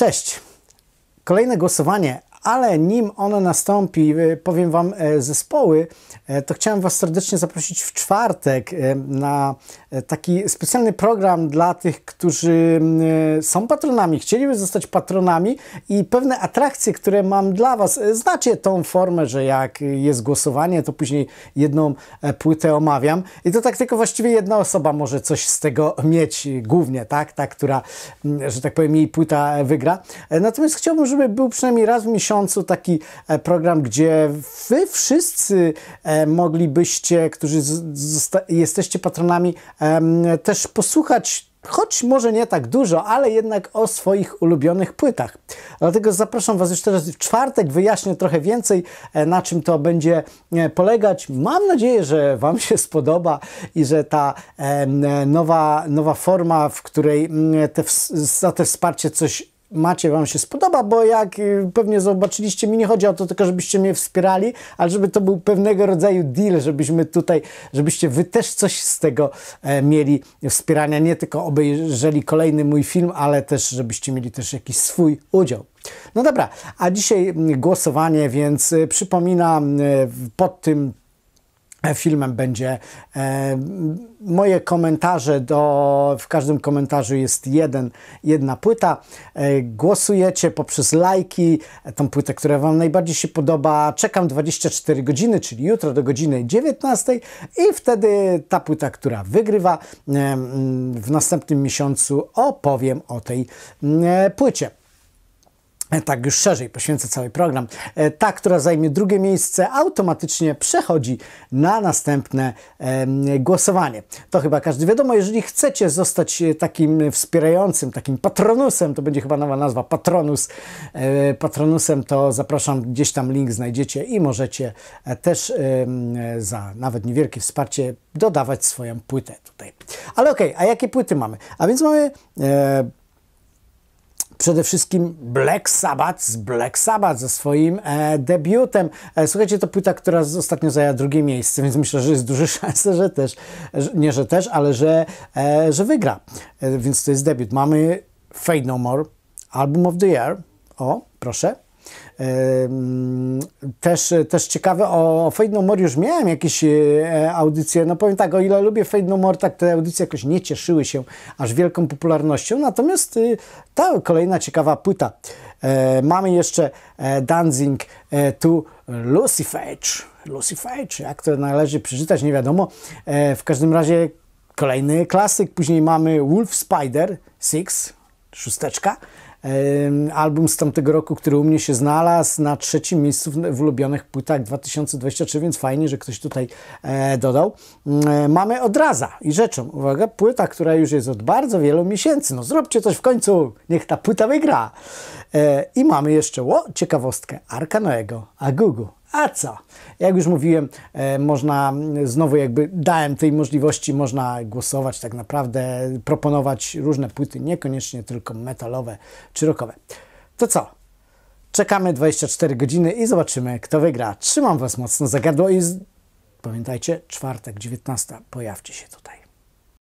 Cześć! Kolejne głosowanie ale nim ono nastąpi, y, powiem Wam e, zespoły, e, to chciałem Was serdecznie zaprosić w czwartek e, na taki specjalny program dla tych, którzy są patronami, chcieliby zostać patronami i pewne atrakcje, które mam dla Was. Znacie tą formę, że jak jest głosowanie, to później jedną płytę omawiam i to tak tylko właściwie jedna osoba może coś z tego mieć głównie, tak? Ta, która, że tak powiem, jej płyta wygra. Natomiast chciałbym, żeby był przynajmniej raz w miesiącu miesiącu taki e, program, gdzie Wy wszyscy e, moglibyście, którzy jesteście patronami, też posłuchać choć może nie tak dużo, ale jednak o swoich ulubionych płytach. Dlatego zapraszam Was już teraz w czwartek, wyjaśnię trochę więcej, e, na czym to będzie polegać. Mam nadzieję, że Wam się spodoba i że ta nowa, nowa forma, w której mm, te, za te wsparcie coś macie, Wam się spodoba, bo jak y, pewnie zobaczyliście, mi nie chodzi o to tylko, żebyście mnie wspierali, ale żeby to był pewnego rodzaju deal, żebyśmy tutaj, żebyście Wy też coś z tego e, mieli wspierania, nie tylko obejrzeli kolejny mój film, ale też, żebyście mieli też jakiś swój udział. No dobra, a dzisiaj głosowanie, więc e, przypominam e, pod tym filmem będzie. E, moje komentarze do, w każdym komentarzu jest jeden, jedna płyta. E, głosujecie poprzez lajki, tą płytę, która Wam najbardziej się podoba. Czekam 24 godziny, czyli jutro do godziny 19 i wtedy ta płyta, która wygrywa e, w następnym miesiącu opowiem o tej płycie tak już szerzej poświęcę cały program, e, ta, która zajmie drugie miejsce, automatycznie przechodzi na następne głosowanie. To chyba każdy wiadomo, jeżeli chcecie zostać e, takim wspierającym, takim patronusem, to będzie chyba nowa nazwa, patronus, e, patronusem, to zapraszam, gdzieś tam link znajdziecie i możecie też za nawet niewielkie wsparcie dodawać swoją płytę tutaj. Ale okej, okay, a jakie płyty mamy? A więc mamy przede wszystkim Black Sabbath z Black Sabbath ze swoim e, debiutem. E, słuchajcie, to płyta, która ostatnio zajęła drugie miejsce, więc myślę, że jest duże szanse, że też, że, nie, że też, ale że, e, że wygra. E, więc to jest debiut. Mamy Fade No More, Album of the Year, o, proszę, też, też ciekawe, o Fade No More już miałem jakieś e, audycje, no powiem tak, o ile lubię Fade No More, tak te audycje jakoś nie cieszyły się aż wielką popularnością, natomiast y, ta kolejna ciekawa płyta. E, mamy jeszcze e, Dancing to Lucifer, Lucifer, jak to należy przeczytać, nie wiadomo. W każdym razie kolejny klasyk, później mamy Wolf Spider 6, szósteczka. Album z tamtego roku, który u mnie się znalazł na trzecim miejscu w ulubionych płytach 2023, więc fajnie, że ktoś tutaj e, dodał. Mm, e, mamy odraza i rzeczą, uwaga, płyta, która już jest od bardzo wielu miesięcy. No zróbcie coś w końcu, niech ta płyta wygra. E, I mamy jeszcze, o, ciekawostkę, Arka Noego, Google a co? Jak już mówiłem, e, można mm, znowu jakby dałem tej możliwości, można głosować tak naprawdę, proponować różne płyty, niekoniecznie tylko metalowe czy rockowe. To co? Czekamy 24 godziny i zobaczymy, kto wygra. Trzymam Was mocno za gardło i z... pamiętajcie, czwartek, 19. Pojawcie się tutaj.